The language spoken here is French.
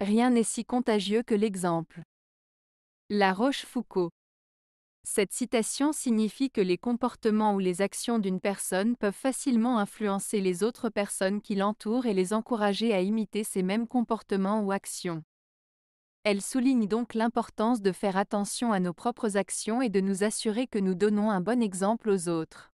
Rien n'est si contagieux que l'exemple. La Rochefoucauld. Cette citation signifie que les comportements ou les actions d'une personne peuvent facilement influencer les autres personnes qui l'entourent et les encourager à imiter ces mêmes comportements ou actions. Elle souligne donc l'importance de faire attention à nos propres actions et de nous assurer que nous donnons un bon exemple aux autres.